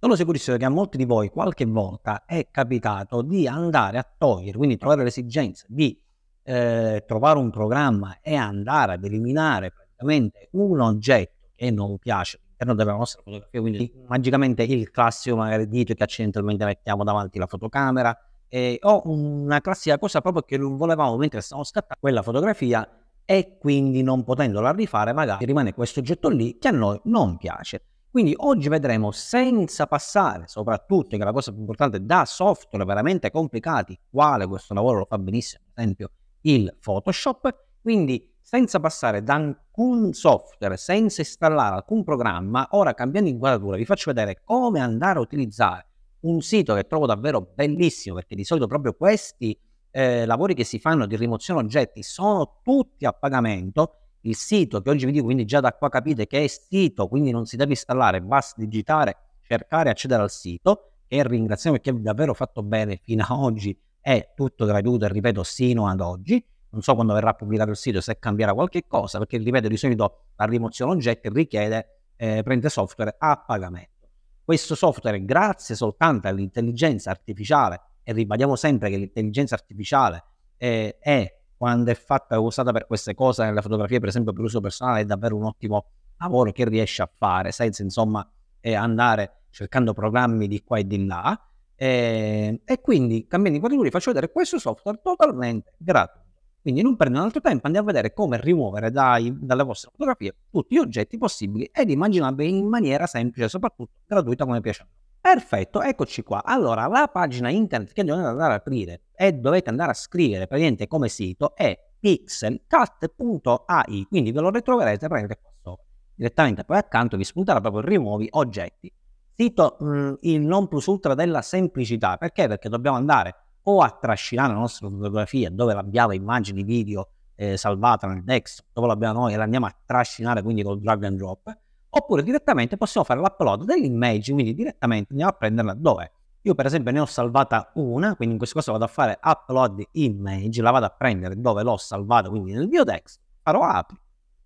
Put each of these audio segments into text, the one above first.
Sono sicurissimo che a molti di voi qualche volta è capitato di andare a togliere, quindi trovare l'esigenza di eh, trovare un programma e andare ad eliminare praticamente un oggetto che non piace all'interno della nostra fotografia, quindi magicamente il classico magari dito che accidentalmente mettiamo davanti la fotocamera eh, o una classica cosa proprio che non volevamo mentre stavamo scattando quella fotografia e quindi non potendola rifare magari rimane questo oggetto lì che a noi non piace. Quindi oggi vedremo senza passare, soprattutto che è la cosa più importante, da software veramente complicati, quale questo lavoro lo fa benissimo, ad esempio il Photoshop, quindi senza passare da alcun software, senza installare alcun programma, ora cambiando inquadratura vi faccio vedere come andare a utilizzare un sito che trovo davvero bellissimo perché di solito proprio questi eh, lavori che si fanno di rimozione oggetti sono tutti a pagamento il sito, che oggi vi dico, quindi già da qua capite che è sito, quindi non si deve installare, basta digitare, cercare, accedere al sito e ringraziamo perché davvero fatto bene fino ad oggi, è tutto gratuito e ripeto sino ad oggi, non so quando verrà pubblicato il sito se cambierà qualche cosa, perché ripeto di solito la rimozione oggetti richiede eh, prende software a pagamento. Questo software grazie soltanto all'intelligenza artificiale, e ribadiamo sempre che l'intelligenza artificiale eh, è quando è fatta e usata per queste cose, nella fotografia per esempio per uso personale, è davvero un ottimo lavoro che riesce a fare, senza insomma andare cercando programmi di qua e di là. E, ehm, e quindi cambiando inquadratura vi faccio vedere questo software totalmente gratuito. Quindi non prendendo altro tempo, andiamo a vedere come rimuovere dai, dalle vostre fotografie tutti gli oggetti possibili ed immaginabili in maniera semplice, soprattutto gratuita come piace a noi. Perfetto, eccoci qua. Allora, la pagina internet che dovete andare ad aprire e dovete andare a scrivere praticamente come sito è pixelcat.ai, quindi ve lo ritroverete praticamente qua sopra. Direttamente poi accanto vi spunterà proprio rimuovi oggetti. Sito mh, mm, il non plus ultra della semplicità, perché? Perché dobbiamo andare o a trascinare la nostra fotografia dove l'abbiamo immagini, video eh, salvata nel text, dove l'abbiamo noi e la andiamo a trascinare quindi col drag and drop, oppure direttamente possiamo fare l'upload dell'image, quindi direttamente andiamo a prenderla dove? Io per esempio ne ho salvata una, quindi in questo caso vado a fare upload image, la vado a prendere dove l'ho salvata, quindi nel biotext, farò apri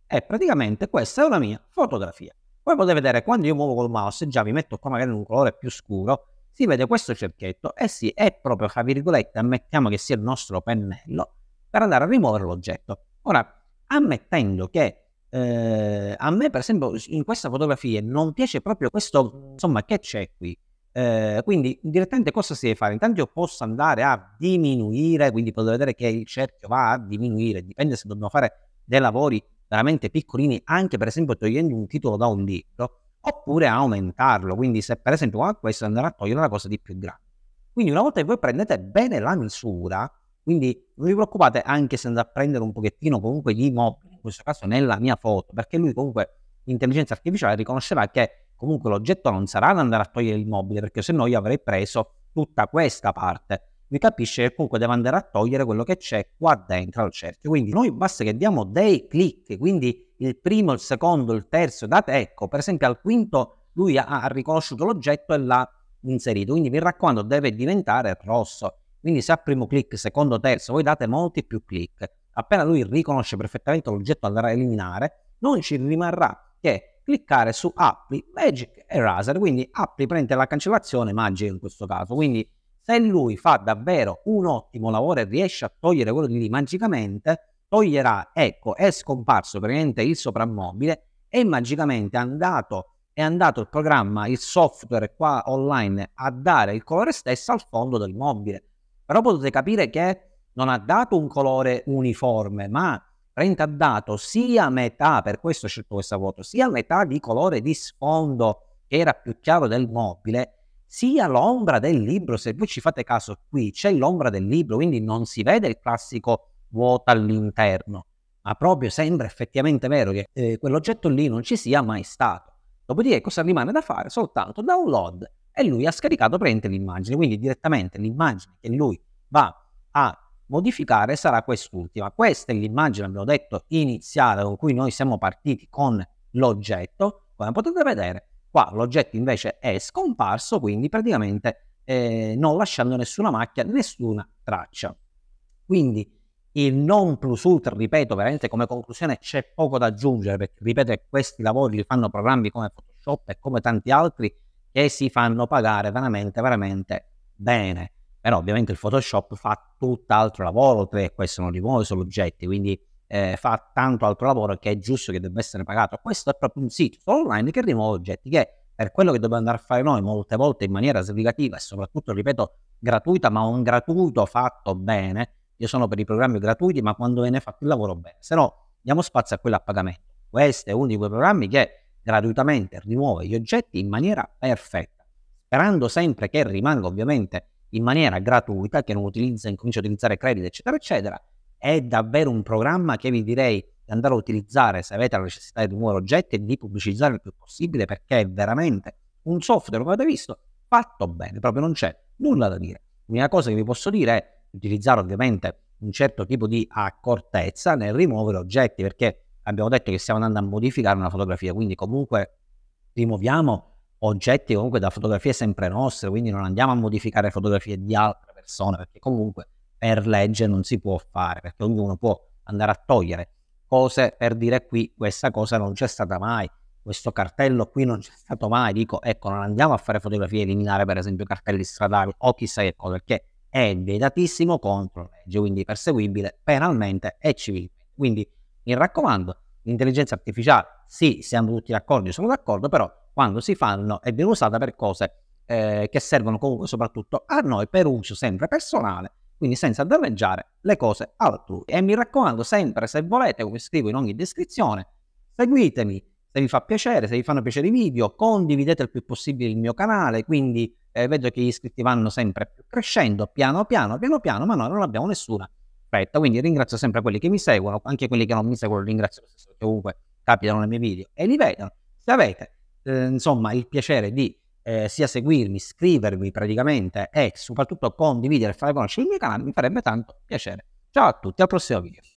e praticamente questa è la mia fotografia. Come potete vedere quando io muovo col mouse, già vi metto qua magari in un colore più scuro, si vede questo cerchietto e si è proprio, tra virgolette, ammettiamo che sia il nostro pennello per andare a rimuovere l'oggetto. Ora, ammettendo che eh, a me, per esempio, in questa fotografia non piace proprio questo, insomma, che c'è qui. Eh, quindi direttamente cosa si deve fare? Intanto io posso andare a diminuire, quindi potete vedere che il cerchio va a diminuire, dipende se dobbiamo fare dei lavori veramente piccolini, anche per esempio togliendo un titolo da un dito, oppure aumentarlo, quindi se per esempio qua questo andrà a togliere una cosa di più grande. Quindi una volta che voi prendete bene la misura, quindi non vi preoccupate anche se andate a prendere un pochettino comunque di immobili, in questo caso nella mia foto, perché lui comunque l'intelligenza artificiale riconoscerà che comunque l'oggetto non sarà ad andare a togliere l'immobile, perché se no io avrei preso tutta questa parte. Mi capisce che comunque deve andare a togliere quello che c'è qua dentro al cerchio. Quindi noi basta che diamo dei clic, quindi il primo, il secondo, il terzo, date, ecco, per esempio al quinto lui ha riconosciuto l'oggetto e l'ha inserito. Quindi mi raccomando, deve diventare rosso quindi se a primo click, secondo, terzo, voi date molti più click, appena lui riconosce perfettamente l'oggetto andrà a eliminare, non ci rimarrà che cliccare su Apply Magic e Razer. quindi Apply prende la cancellazione magica in questo caso. Quindi se lui fa davvero un ottimo lavoro e riesce a togliere quello di lì magicamente, toglierà, ecco, è scomparso praticamente il soprammobile e magicamente è andato, è andato il programma, il software qua online a dare il colore stesso al fondo del mobile. Però potete capire che non ha dato un colore uniforme, ma Rent ha dato sia metà, per questo ho scelto questa foto, sia metà di colore di sfondo che era più chiaro del mobile, sia l'ombra del libro, se voi ci fate caso qui c'è l'ombra del libro, quindi non si vede il classico vuoto all'interno, ma proprio sembra effettivamente vero che eh, quell'oggetto lì non ci sia mai stato. Dopodiché cosa rimane da fare? Soltanto download e lui ha scaricato praticamente l'immagine, quindi direttamente l'immagine che lui va a modificare sarà quest'ultima. Questa è l'immagine, abbiamo detto, iniziale con cui noi siamo partiti con l'oggetto, come potete vedere qua l'oggetto invece è scomparso, quindi praticamente eh, non lasciando nessuna macchia, nessuna traccia. Quindi il non plus ultra, ripeto, veramente come conclusione c'è poco da aggiungere, perché ripeto che questi lavori li fanno programmi come Photoshop e come tanti altri, che si fanno pagare veramente, veramente bene. Però ovviamente il Photoshop fa tutt'altro lavoro, oltre a questo non rimuove solo oggetti, quindi eh, fa tanto altro lavoro che è giusto che debba essere pagato. Questo è proprio un sito online che rimuove oggetti, che per quello che dobbiamo andare a fare noi molte volte in maniera sbrigativa e soprattutto, ripeto, gratuita, ma un gratuito fatto bene. Io sono per i programmi gratuiti, ma quando viene fatto il lavoro bene, se no diamo spazio a quello a pagamento. Questo è uno di quei programmi che gratuitamente rimuove gli oggetti in maniera perfetta, sperando sempre che rimanga ovviamente in maniera gratuita, che non utilizza, incomincia a utilizzare crediti, eccetera, eccetera. È davvero un programma che vi direi di andare a utilizzare se avete la necessità di rimuovere oggetti e di pubblicizzare il più possibile perché è veramente un software, come avete visto, fatto bene, proprio non c'è nulla da dire. L'unica cosa che vi posso dire è utilizzare ovviamente un certo tipo di accortezza nel rimuovere oggetti perché abbiamo detto che stiamo andando a modificare una fotografia, quindi comunque rimuoviamo oggetti comunque da fotografie sempre nostre, quindi non andiamo a modificare fotografie di altre persone, perché comunque per legge non si può fare, perché ognuno può andare a togliere cose per dire qui questa cosa non c'è stata mai, questo cartello qui non c'è stato mai, dico ecco non andiamo a fare fotografie, eliminare per esempio cartelli stradali o chissà che cosa, perché è vietatissimo contro legge, quindi perseguibile penalmente e civilmente. Quindi mi raccomando, l'intelligenza artificiale, sì, siamo tutti d'accordo, io sono d'accordo, però quando si fanno e viene usata per cose eh, che servono comunque soprattutto a noi per uso sempre personale, quindi senza danneggiare le cose altrui. E mi raccomando sempre, se volete, come scrivo in ogni descrizione, seguitemi, se vi fa piacere, se vi fanno piacere i video, condividete il più possibile il mio canale, quindi eh, vedo che gli iscritti vanno sempre crescendo, piano piano, piano piano, ma noi non abbiamo nessuna fretta. Quindi ringrazio sempre quelli che mi seguono, anche quelli che non mi seguono, ringrazio che comunque capitano nei miei video e li vedono. Se avete eh, insomma il piacere di eh, sia seguirmi, iscrivervi praticamente e soprattutto condividere e fare conoscere il mio canale, mi farebbe tanto piacere. Ciao a tutti, al prossimo video.